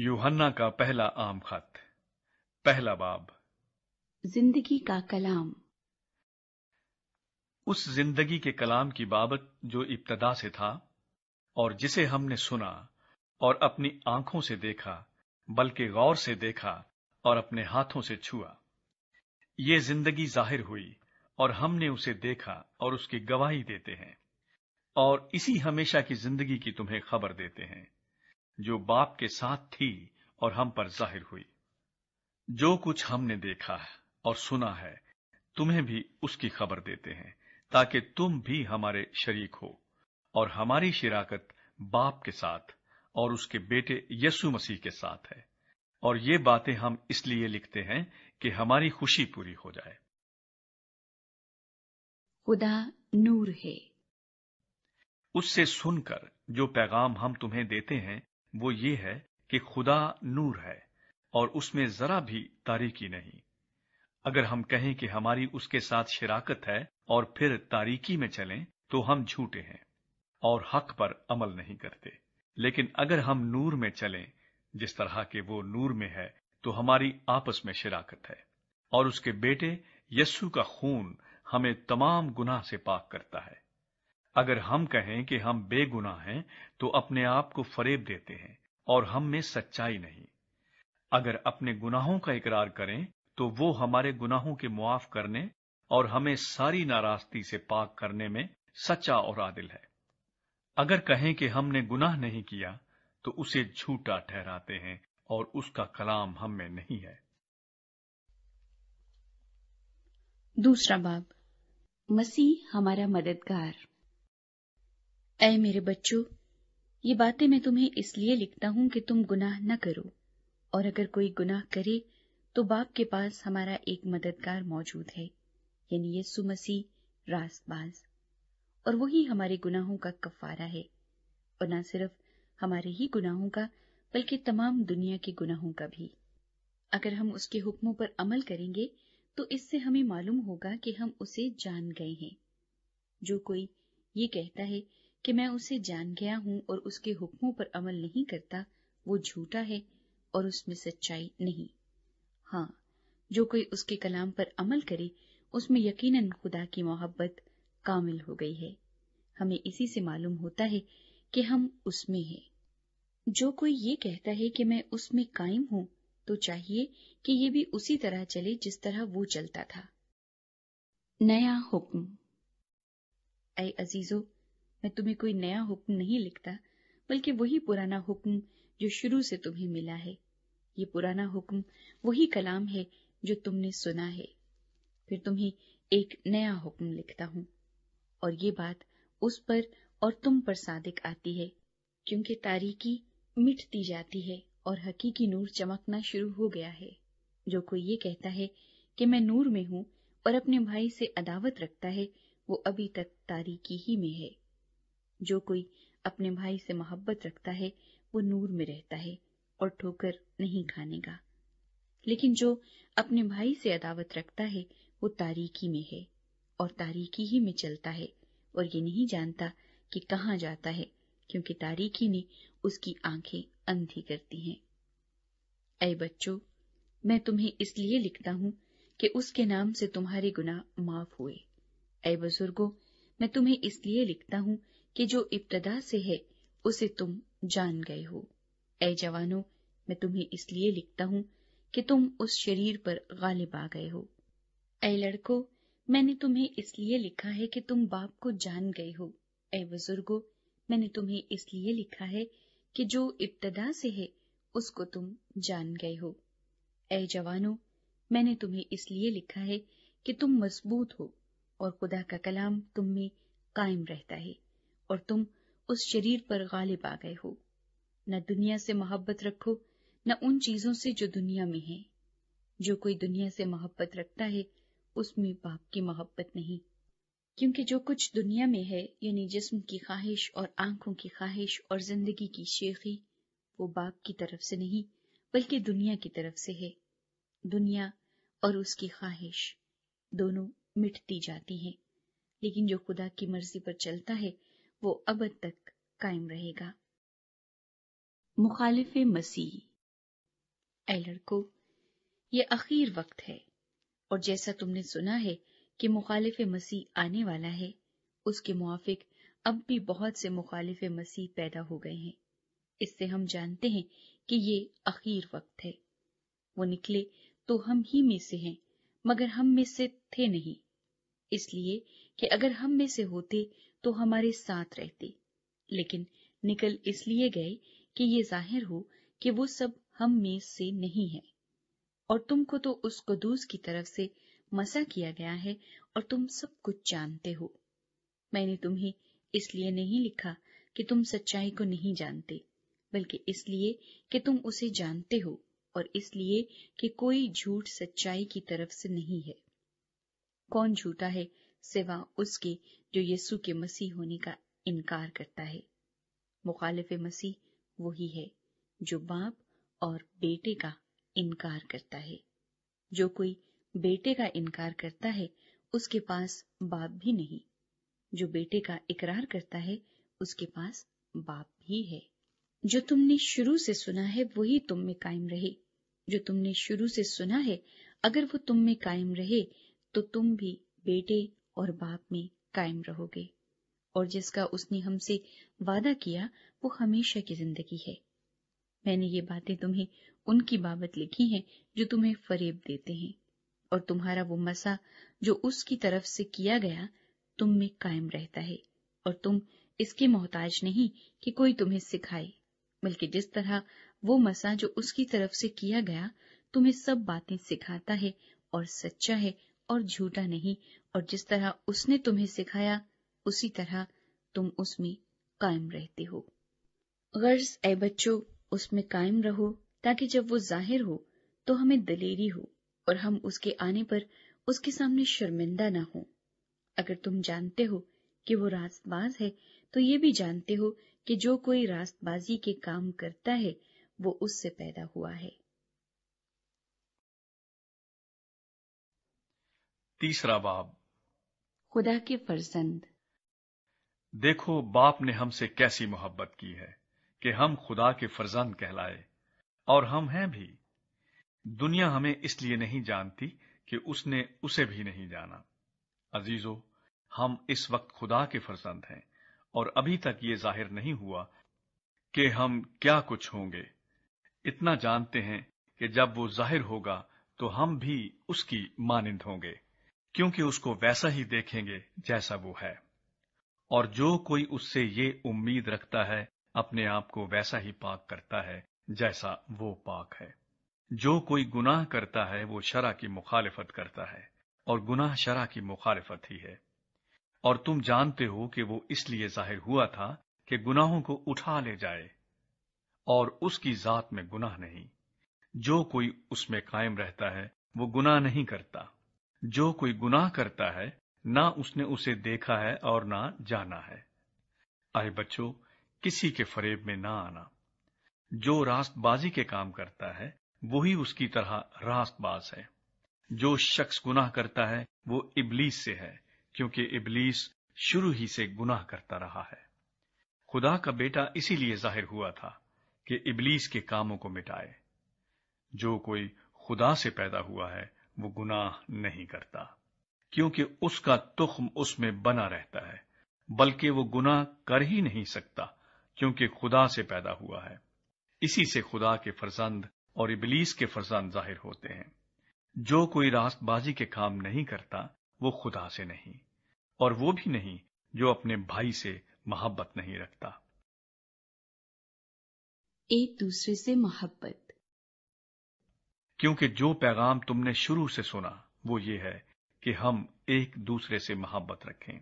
यूहन्ना का पहला आम खत पहला बाब जिंदगी का कलाम उस जिंदगी के कलाम की बाबत जो इब्तदा से था और जिसे हमने सुना और अपनी आंखों से देखा बल्कि गौर से देखा और अपने हाथों से छुआ ये जिंदगी जाहिर हुई और हमने उसे देखा और उसकी गवाही देते हैं और इसी हमेशा की जिंदगी की तुम्हें खबर देते हैं जो बाप के साथ थी और हम पर जाहिर हुई जो कुछ हमने देखा और सुना है तुम्हें भी उसकी खबर देते हैं ताकि तुम भी हमारे शरीक हो और हमारी शिराकत बाप के साथ और उसके बेटे यसु मसीह के साथ है और ये बातें हम इसलिए लिखते हैं कि हमारी खुशी पूरी हो जाए खुदा नूर है उससे सुनकर जो पैगाम हम तुम्हें देते हैं वो ये है कि खुदा नूर है और उसमें जरा भी तारीकी नहीं अगर हम कहें कि हमारी उसके साथ शिराकत है और फिर तारीकी में चलें तो हम झूठे हैं और हक पर अमल नहीं करते लेकिन अगर हम नूर में चलें जिस तरह के वो नूर में है तो हमारी आपस में शिराकत है और उसके बेटे यस्सु का खून हमें तमाम गुनाह से पाक करता है अगर हम कहें कि हम बेगुनाह हैं तो अपने आप को फरेब देते हैं और हम में सच्चाई नहीं अगर अपने गुनाहों का इकरार करें तो वो हमारे गुनाहों के मुआफ करने और हमें सारी नाराजगी से पाक करने में सच्चा और आदिल है अगर कहें कि हमने गुनाह नहीं किया तो उसे झूठा ठहराते हैं और उसका कलाम हम में नहीं है दूसरा बाब मसीह हमारा मददगार ऐ मेरे बच्चों ये बातें मैं तुम्हें इसलिए लिखता हूं कि तुम गुनाह न करो और अगर कोई गुनाह करे तो बाप के पास हमारा एक मददगार मौजूद है यानी ये सुमसी रास्तबाज और वही हमारे गुनाहों का कफारा है और न सिर्फ हमारे ही गुनाहों का बल्कि तमाम दुनिया के गुनाहों का भी अगर हम उसके हुक्मों पर अमल करेंगे तो इससे हमें मालूम होगा कि हम उसे जान गए हैं जो कोई ये कहता है कि मैं उसे जान गया हूं और उसके हुक्मों पर अमल नहीं करता वो झूठा है और उसमें सच्चाई नहीं हाँ जो कोई उसके कलाम पर अमल करे उसमें यकीनन खुदा की मोहब्बत कामिल हो गई है हमें इसी से मालूम होता है कि हम उसमें हैं जो कोई ये कहता है कि मैं उसमें कायम हूं तो चाहिए कि ये भी उसी तरह चले जिस तरह वो चलता था नया हुक्म अजीजों अजीजो मैं तुम्हें कोई नया हुक्म नहीं लिखता बल्कि वही पुराना हुक्म जो शुरू से तुम्हें मिला है ये पुराना हुक्म वही कलाम है जो तुमने सुना है फिर तुम्हें एक नया हुक्म लिखता हूं और ये बात उस पर और तुम पर सादिक आती है क्योंकि तारीकी मिटती जाती है और हकीकी नूर चमकना शुरू हो गया है जो कोई ये कहता है कि मैं नूर में हूं और अपने भाई से अदावत रखता है वो अभी तक तारीकी ही में है जो कोई अपने भाई से मोहब्बत रखता है वो नूर में रहता है और ठोकर नहीं खाने का लेकिन जो अपने भाई से अदावत रखता है वो तारीकी में है और तारीकी ही में चलता है और ये नहीं जानता कि कहाँ जाता है क्योंकि तारीकी ने उसकी आंखें अंधी करती हैं अय बच्चों मैं तुम्हें इसलिए लिखता हूं कि उसके नाम से तुम्हारे गुना माफ हुए अय बुजुर्गो मैं तुम्हें इसलिए लिखता हूं कि जो इब्तदा से है उसे तुम जान गए हो ऐ जवानों मैं तुम्हें इसलिए लिखता हूं कि तुम उस शरीर पर गालिब आ गए हो ऐ लड़को मैंने तुम्हें इसलिए लिखा है कि तुम बाप को जान गए हो ऐ बुजुर्गो मैंने तुम्हें इसलिए लिखा है कि जो इब्तदा से है उसको तुम जान गए हो ऐ जवानों मैंने तुम्हें इसलिए लिखा है कि तुम मजबूत हो और खुदा का कलाम तुम में कायम रहता है और तुम उस शरीर पर गालिब आ गए हो न दुनिया से मोहब्बत रखो न उन चीजों से जो दुनिया में है जो कोई दुनिया से मोहब्बत रखता है उसमें बाप की मोहब्बत नहीं क्योंकि जो कुछ दुनिया में है यानी जिस्म की ख्वाहिश और आंखों की ख्वाहिश और जिंदगी की शेखी वो बाप की तरफ से नहीं बल्कि दुनिया की तरफ से है दुनिया और उसकी ख्वाहिश दोनों मिटती जाती हैं लेकिन जो खुदा की मर्जी पर चलता है वो अब तक कायम रहेगा मुखालिफ मसीह ए लड़को ये अखीर वक्त है और जैसा तुमने सुना है कि मुखालिफ मसीह आने वाला है उसके मुआफिक अब भी बहुत से मुखालिफ मसीह पैदा हो गए हैं इससे हम जानते हैं कि ये अखीर वक्त है वो निकले तो हम ही में से हैं मगर हम में से थे नहीं इसलिए कि अगर हम में से होते तो हमारे साथ रहते लेकिन निकल इसलिए गए कि ये जाहिर हो कि वो सब हम में से नहीं है और तुमको तो उस कदूस की तरफ से मसा किया गया है और तुम सब कुछ जानते हो मैंने तुम्हें इसलिए नहीं लिखा कि तुम सच्चाई को नहीं जानते बल्कि इसलिए कि तुम उसे जानते हो और इसलिए कि कोई झूठ सच्चाई की तरफ से नहीं है कौन झूठा है सिवा उसके जो यीशु के मसीह होने का इनकार करता है मुखालिफ मसीह वही है जो बाप और बेटे का इनकार करता है जो कोई बेटे का इनकार करता है उसके पास बाप भी नहीं जो बेटे का इकरार करता है उसके पास बाप भी है जो तुमने शुरू से सुना है वही तुम में कायम रहे जो तुमने शुरू से सुना है अगर वो तुम में कायम रहे तो तुम भी बेटे और बाप में कायम रहोगे और जिसका उसने हमसे वादा किया वो हमेशा की जिंदगी है मैंने ये बातें तुम्हें उनकी बाबत लिखी हैं जो तुम्हें फरेब देते हैं और तुम्हारा वो मसा जो उसकी तरफ से किया गया तुम में कायम रहता है और तुम इसके मोहताज नहीं कि कोई तुम्हें सिखाए बल्कि जिस तरह वो मसा जो उसकी तरफ से किया गया तुम्हें सब बातें सिखाता है और सच्चा है और झूठा नहीं और जिस तरह उसने तुम्हें सिखाया उसी तरह तुम उसमें कायम रहते हो गर्ज ए बच्चों उसमें कायम रहो ताकि जब वो जाहिर हो तो हमें दलेरी हो और हम उसके आने पर उसके सामने शर्मिंदा ना हो अगर तुम जानते हो कि वो रास्तबाज है तो ये भी जानते हो कि जो कोई रास्तबाजी के काम करता है वो उससे पैदा हुआ है तीसरा बाब खुदा के फरजंद देखो बाप ने हमसे कैसी मोहब्बत की है कि हम खुदा के फरजंद कहलाए और हम हैं भी दुनिया हमें इसलिए नहीं जानती कि उसने उसे भी नहीं जाना अजीजो हम इस वक्त खुदा के फरजंद हैं और अभी तक ये जाहिर नहीं हुआ कि हम क्या कुछ होंगे इतना जानते हैं कि जब वो जाहिर होगा तो हम भी उसकी मानिंद होंगे क्योंकि उसको वैसा ही देखेंगे जैसा वो है और जो कोई उससे ये उम्मीद रखता है अपने आप को वैसा ही पाक करता है जैसा वो पाक है जो कोई गुनाह करता है वो शरा की मुखालिफत करता है और गुनाह शरा की मुखालिफत ही है और तुम जानते हो कि वो इसलिए जाहिर हुआ था कि गुनाहों को उठा ले जाए और उसकी जात में गुनाह नहीं जो कोई उसमें कायम रहता है वो गुनाह नहीं करता जो कोई गुनाह करता है ना उसने उसे देखा है और ना जाना है आए बच्चों किसी के फरेब में ना आना जो रास्तबाजी के काम करता है वही उसकी तरह रास्तबाज है जो शख्स गुनाह करता है वो इबलीस से है क्योंकि इबलीस शुरू ही से गुनाह करता रहा है खुदा का बेटा इसीलिए जाहिर हुआ था कि इबलीस के कामों को मिटाए जो कोई खुदा से पैदा हुआ है वो गुनाह नहीं करता क्योंकि उसका तुख्म उसमें बना रहता है बल्कि वो गुनाह कर ही नहीं सकता क्योंकि खुदा से पैदा हुआ है इसी से खुदा के फरजंद और इबलीस के फरजंद जाहिर होते हैं जो कोई रास्तबाजी के काम नहीं करता वो खुदा से नहीं और वो भी नहीं जो अपने भाई से मोहब्बत नहीं रखता एक दूसरे से मोहब्बत क्योंकि जो पैगाम तुमने शुरू से सुना वो ये है कि हम एक दूसरे से मोहब्बत रखें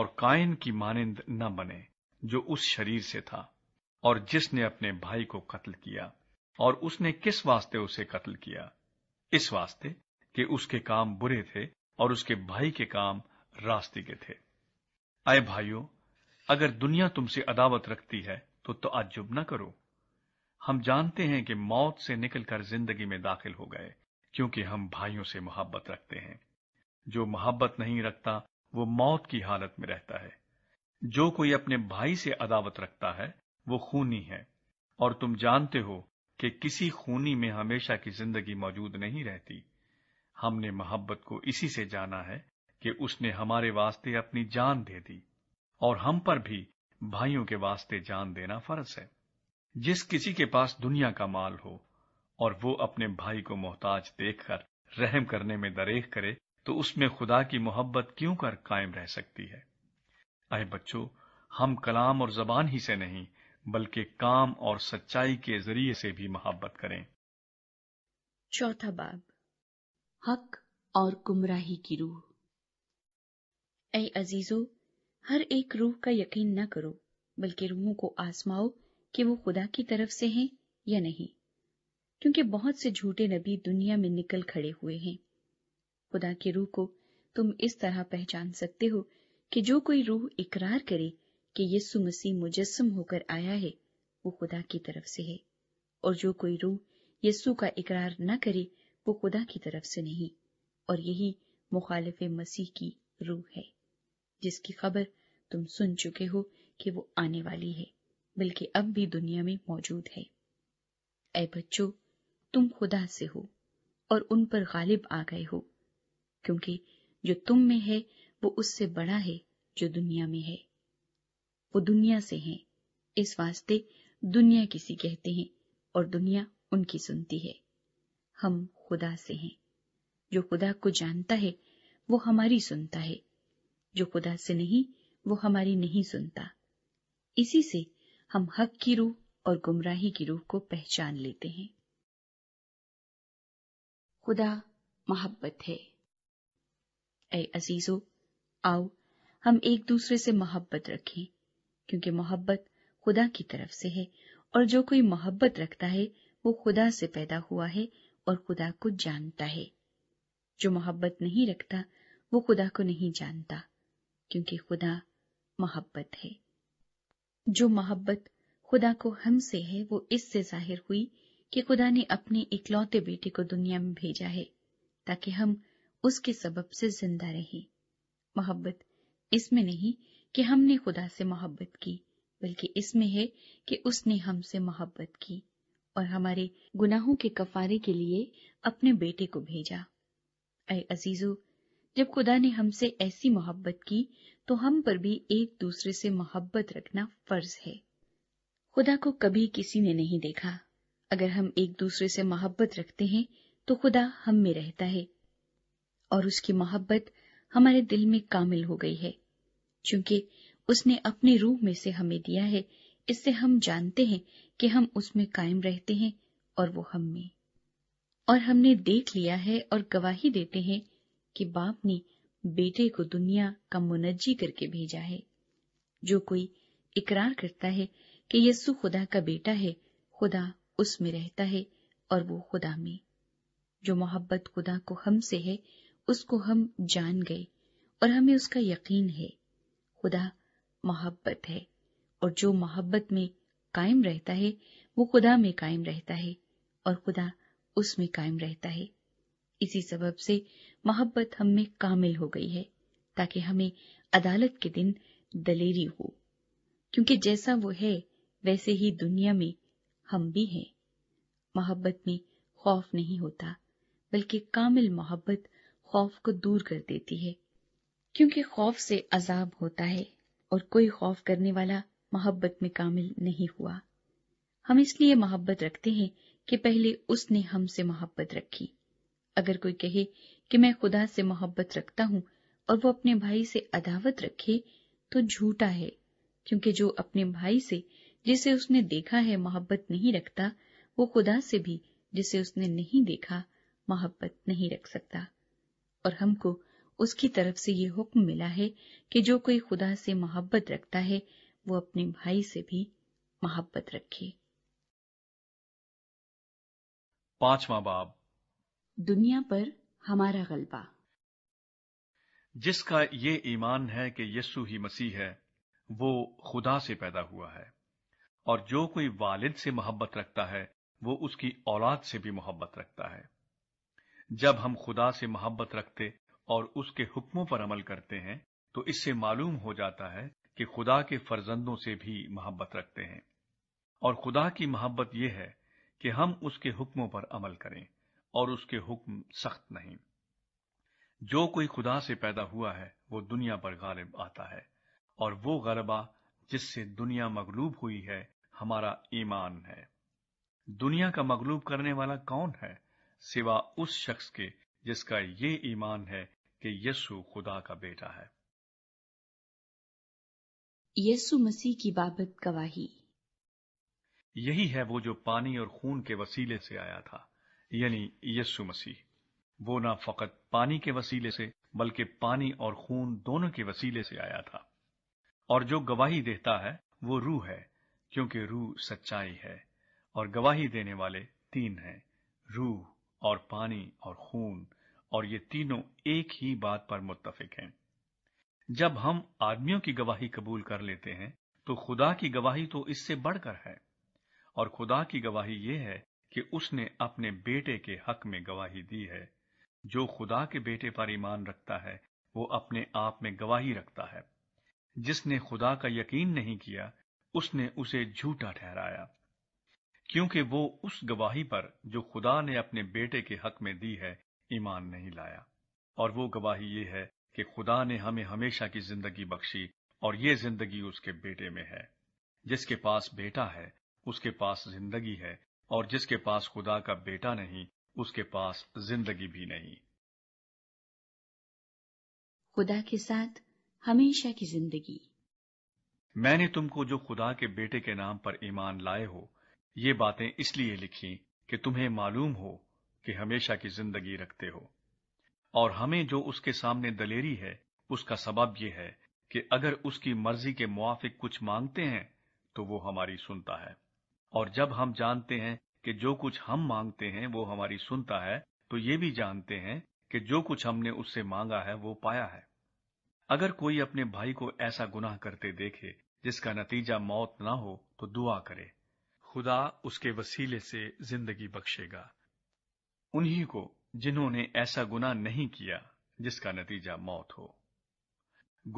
और कायन की मानिंद न बने जो उस शरीर से था और जिसने अपने भाई को कत्ल किया और उसने किस वास्ते उसे कत्ल किया इस वास्ते कि उसके काम बुरे थे और उसके भाई के काम रास्ते के थे आए भाइयों अगर दुनिया तुमसे अदावत रखती है तो आज जुब ना करो हम जानते हैं कि मौत से निकलकर जिंदगी में दाखिल हो गए क्योंकि हम भाइयों से मोहब्बत रखते हैं जो मोहब्बत नहीं रखता वो मौत की हालत में रहता है जो कोई अपने भाई से अदावत रखता है वो खूनी है और तुम जानते हो कि किसी खूनी में हमेशा की जिंदगी मौजूद नहीं रहती हमने मोहब्बत को इसी से जाना है कि उसने हमारे वास्ते अपनी जान दे दी और हम पर भी भाइयों के वास्ते जान देना फर्ज है जिस किसी के पास दुनिया का माल हो और वो अपने भाई को मोहताज देखकर रहम करने में दरेख करे तो उसमें खुदा की मोहब्बत क्यों कर कायम रह सकती है अरे बच्चों हम कलाम और जबान ही से नहीं बल्कि काम और सच्चाई के जरिए से भी मोहब्बत करें चौथा बाब हक और गुमराही की रूह अजीजो हर एक रूह का यकीन न करो बल्कि रूहों को आजमाओ कि वो खुदा की तरफ से हैं या नहीं क्योंकि बहुत से झूठे नबी दुनिया में निकल खड़े हुए हैं खुदा की रूह को तुम इस तरह पहचान सकते हो कि जो कोई रूह इकरार करे कि यीशु मसीह मुजस्म होकर आया है वो खुदा की तरफ से है और जो कोई रूह यीशु का इकरार न करे वो खुदा की तरफ से नहीं और यही मुखालिफ मसीह की रूह है जिसकी खबर तुम सुन चुके हो कि वो आने वाली है बल्कि अब भी दुनिया में मौजूद है ऐ बच्चों तुम खुदा से हो और उन पर गालिब आ गए हो क्योंकि जो तुम में है वो उससे बड़ा है जो दुनिया में है वो दुनिया से है इस वास्ते दुनिया किसी कहते हैं और दुनिया उनकी सुनती है हम खुदा से हैं जो खुदा को जानता है वो हमारी सुनता है जो खुदा से नहीं वो हमारी नहीं सुनता इसी से हम हक की रूह और गुमराही की रूह को पहचान लेते हैं खुदा मोहब्बत है ऐ अजीजो आओ हम एक दूसरे से मोहब्बत रखें क्योंकि मोहब्बत खुदा की तरफ से है और जो कोई मोहब्बत रखता है वो खुदा से पैदा हुआ है और खुदा को जानता है जो मोहब्बत नहीं रखता वो खुदा को नहीं जानता क्योंकि खुदा मोहब्बत है जो मोहब्बत खुदा को हमसे है वो इससे जाहिर हुई कि खुदा ने अपने इकलौते बेटे को दुनिया में भेजा है ताकि हम उसके सबब से जिंदा रहें मोहब्बत इसमें नहीं कि हमने खुदा से मोहब्बत की बल्कि इसमें है कि उसने हमसे मोहब्बत की और हमारे गुनाहों के कफारे के लिए अपने बेटे को भेजा अजीजो जब खुदा ने हमसे ऐसी मोहब्बत की तो हम पर भी एक दूसरे से मोहब्बत रखना फर्ज है खुदा को कभी किसी ने नहीं देखा अगर हम एक दूसरे से मोहब्बत रखते हैं तो खुदा हम में रहता है और उसकी मोहब्बत हमारे दिल में कामिल हो गई है क्योंकि उसने अपने रूह में से हमें दिया है इससे हम जानते हैं कि हम उसमें कायम रहते हैं और वो हम में और हमने देख लिया है और गवाही देते हैं कि बाप ने बेटे को दुनिया का मुनज्जी करके भेजा है जो कोई इकरार करता है कि यीशु खुदा का बेटा है खुदा उसमें रहता है और वो खुदा में जो मोहब्बत खुदा को हमसे है उसको हम जान गए और हमें उसका यकीन है खुदा मोहब्बत है और जो मोहब्बत में कायम रहता है वो खुदा में कायम रहता है और खुदा उसमें कायम रहता है इसी सबब से मोहब्बत हम में कामिल हो गई है ताकि हमें अदालत के दिन दलेरी हो क्योंकि जैसा वो है वैसे ही दुनिया में हम भी हैं मोहब्बत में खौफ नहीं होता बल्कि कामिल मोहब्बत खौफ को दूर कर देती है क्योंकि खौफ से अजाब होता है और कोई खौफ करने वाला मोहब्बत में कामिल नहीं हुआ हम इसलिए मोहब्बत रखते हैं कि पहले उसने हमसे मोहब्बत रखी अगर कोई कहे कि मैं खुदा से मोहब्बत रखता हूं और वो अपने भाई से अदावत रखे तो झूठा है क्योंकि जो अपने भाई से जिसे उसने देखा है मोहब्बत नहीं रखता वो खुदा से भी जिसे उसने नहीं देखा मोहब्बत नहीं रख सकता और हमको उसकी तरफ से ये हुक्म मिला है कि जो कोई खुदा से मोहब्बत रखता है वो अपने भाई से भी मोहब्बत रखे पांचवा बाब दुनिया पर हमारा गलबा जिसका ये ईमान है कि यस्सु ही मसीह है वो खुदा से पैदा हुआ है और जो कोई वालिद से मोहब्बत रखता है वो उसकी औलाद से भी मोहब्बत रखता है जब हम खुदा से मोहब्बत रखते और उसके हुक्मों पर अमल करते हैं तो इससे मालूम हो जाता है कि खुदा के फर्जंदों से भी मोहब्बत रखते हैं और खुदा की मोहब्बत यह है कि हम उसके हुक्मों पर अमल करें और उसके हुक्म सख्त नहीं जो कोई खुदा से पैदा हुआ है वो दुनिया पर गालिब आता है और वो गरबा जिससे दुनिया मगलूब हुई है हमारा ईमान है दुनिया का मगलूब करने वाला कौन है सिवा उस शख्स के जिसका ये ईमान है कि यसु खुदा का बेटा है यसु मसीह की बाबत गवाही यही है वो जो पानी और खून के वसीले से आया था यानी यस्सु मसीह वो ना फकत पानी के वसीले से बल्कि पानी और खून दोनों के वसीले से आया था और जो गवाही देता है वो रूह है क्योंकि रूह सच्चाई है और गवाही देने वाले तीन हैं रूह और पानी और खून और ये तीनों एक ही बात पर मुत्तफिक हैं जब हम आदमियों की गवाही कबूल कर लेते हैं तो खुदा की गवाही तो इससे बढ़कर है और खुदा की गवाही यह है कि उसने अपने बेटे के हक में गवाही दी है जो खुदा के बेटे पर ईमान रखता है वो अपने आप में गवाही रखता है जिसने खुदा का यकीन नहीं किया उसने उसे झूठा ठहराया क्योंकि वो उस गवाही पर जो खुदा ने अपने बेटे के हक में दी है ईमान नहीं लाया और वो गवाही ये है कि खुदा ने हमें हमेशा की जिंदगी बख्शी और ये जिंदगी उसके बेटे में है जिसके पास बेटा है उसके पास जिंदगी है और जिसके पास खुदा का बेटा नहीं उसके पास जिंदगी भी नहीं खुदा के साथ हमेशा की जिंदगी मैंने तुमको जो खुदा के बेटे के नाम पर ईमान लाए हो ये बातें इसलिए लिखी कि तुम्हें मालूम हो कि हमेशा की जिंदगी रखते हो और हमें जो उसके सामने दलेरी है उसका सबब यह है कि अगर उसकी मर्जी के मुआफिक कुछ मांगते हैं तो वो हमारी सुनता है और जब हम जानते हैं कि जो कुछ हम मांगते हैं वो हमारी सुनता है तो ये भी जानते हैं कि जो कुछ हमने उससे मांगा है वो पाया है अगर कोई अपने भाई को ऐसा गुनाह करते देखे जिसका नतीजा मौत ना हो तो दुआ करे खुदा उसके वसीले से जिंदगी बख्शेगा उन्हीं को जिन्होंने ऐसा गुनाह नहीं किया जिसका नतीजा मौत हो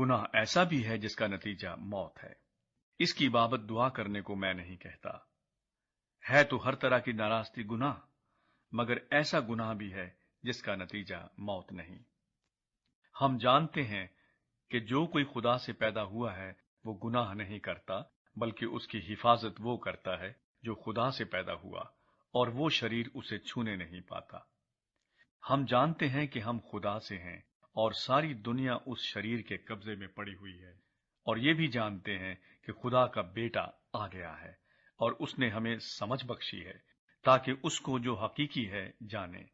गुनाह ऐसा भी है जिसका नतीजा मौत है इसकी बाबत दुआ करने को मैं नहीं कहता है तो हर तरह की नाराजगी गुनाह मगर ऐसा गुनाह भी है जिसका नतीजा मौत नहीं हम जानते हैं कि जो कोई खुदा से पैदा हुआ है वो गुनाह नहीं करता बल्कि उसकी हिफाजत वो करता है जो खुदा से पैदा हुआ और वो शरीर उसे छूने नहीं पाता हम जानते हैं कि हम खुदा से हैं और सारी दुनिया उस शरीर के कब्जे में पड़ी हुई है और ये भी जानते हैं कि खुदा का बेटा आ गया है और उसने हमें समझ बख्शी है ताकि उसको जो हकीकी है जाने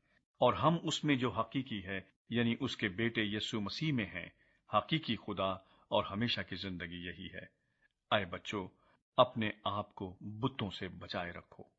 और हम उसमें जो हकीकी है यानी उसके बेटे यसु मसीह में हैं हकीकी खुदा और हमेशा की जिंदगी यही है आए बच्चों अपने आप को बुतों से बचाए रखो